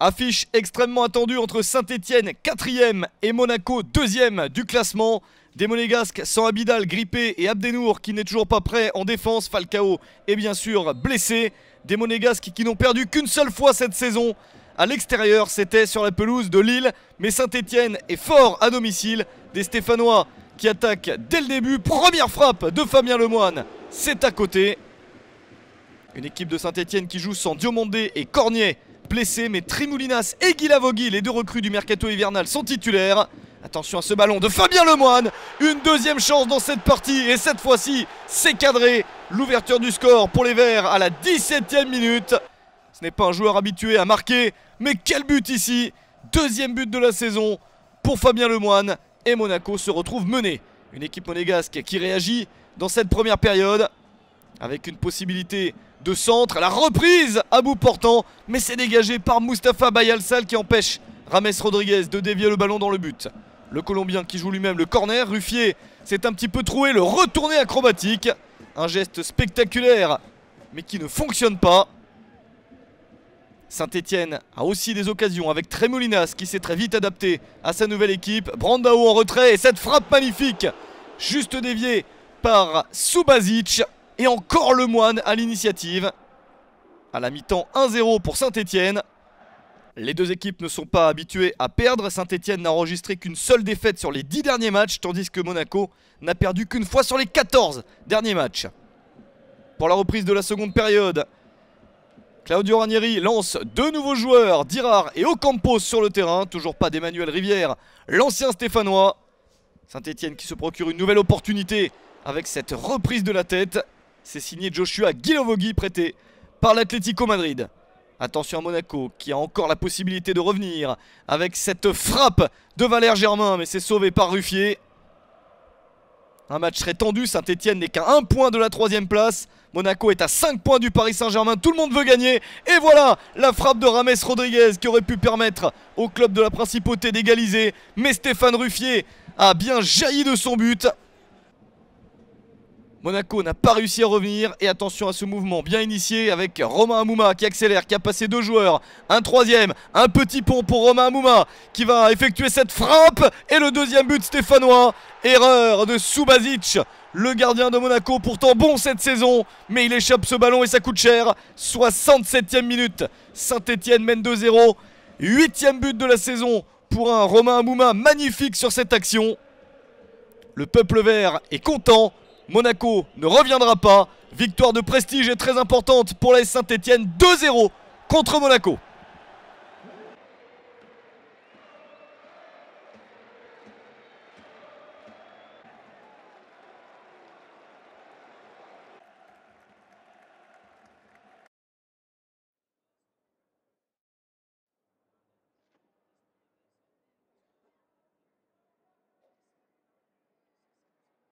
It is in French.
Affiche extrêmement attendue entre Saint-Etienne 4ème et Monaco 2 du classement. Des Monégasques sans Abidal, grippé et Abdenour qui n'est toujours pas prêt en défense. Falcao est bien sûr blessé. Des Monégasques qui n'ont perdu qu'une seule fois cette saison. À l'extérieur, c'était sur la pelouse de Lille. Mais Saint-Etienne est fort à domicile. Des Stéphanois qui attaquent dès le début. Première frappe de Fabien Lemoine. C'est à côté. Une équipe de Saint-Etienne qui joue sans Diomondé et Cornier blessé, mais Trimoulinas et Guilavogui, les deux recrues du mercato hivernal, sont titulaires. Attention à ce ballon de Fabien Lemoine. Une deuxième chance dans cette partie. Et cette fois-ci, c'est cadré. L'ouverture du score pour les Verts à la 17ème minute. Ce n'est pas un joueur habitué à marquer, mais quel but ici Deuxième but de la saison pour Fabien Lemoine. Et Monaco se retrouve mené. Une équipe monégasque qui réagit dans cette première période avec une possibilité de centre. La reprise à bout portant, mais c'est dégagé par Mustapha Bayalsal qui empêche Rames Rodriguez de dévier le ballon dans le but. Le Colombien qui joue lui-même le corner. Ruffier s'est un petit peu troué, le retourné acrobatique. Un geste spectaculaire, mais qui ne fonctionne pas. Saint-Etienne a aussi des occasions avec Tremolinas qui s'est très vite adapté à sa nouvelle équipe. Brandao en retrait et cette frappe magnifique, juste déviée par Subasic. Et encore le moine à l'initiative. À la mi-temps 1-0 pour Saint-Étienne. Les deux équipes ne sont pas habituées à perdre. Saint-Etienne n'a enregistré qu'une seule défaite sur les 10 derniers matchs, tandis que Monaco n'a perdu qu'une fois sur les 14 derniers matchs. Pour la reprise de la seconde période, Claudio Ranieri lance deux nouveaux joueurs, Dirard et Ocampos sur le terrain. Toujours pas d'Emmanuel Rivière, l'ancien Stéphanois. Saint-Etienne qui se procure une nouvelle opportunité avec cette reprise de la tête. C'est signé Joshua Guilovogui, prêté par l'Atlético Madrid. Attention à Monaco qui a encore la possibilité de revenir avec cette frappe de Valère Germain, mais c'est sauvé par Ruffier. Un match très tendu, Saint-Etienne n'est qu'à un point de la troisième place. Monaco est à 5 points du Paris Saint-Germain, tout le monde veut gagner. Et voilà la frappe de Rames Rodriguez qui aurait pu permettre au club de la principauté d'égaliser. Mais Stéphane Ruffier a bien jailli de son but. Monaco n'a pas réussi à revenir et attention à ce mouvement bien initié avec Romain Amouma qui accélère, qui a passé deux joueurs, un troisième, un petit pont pour Romain Amouma qui va effectuer cette frappe et le deuxième but stéphanois, erreur de Subasic, le gardien de Monaco pourtant bon cette saison mais il échappe ce ballon et ça coûte cher, 67 ème minute, saint étienne mène 2-0, Huitième but de la saison pour un Romain Amouma magnifique sur cette action. Le peuple vert est content Monaco ne reviendra pas. Victoire de prestige est très importante pour la Saint-Etienne 2-0 contre Monaco.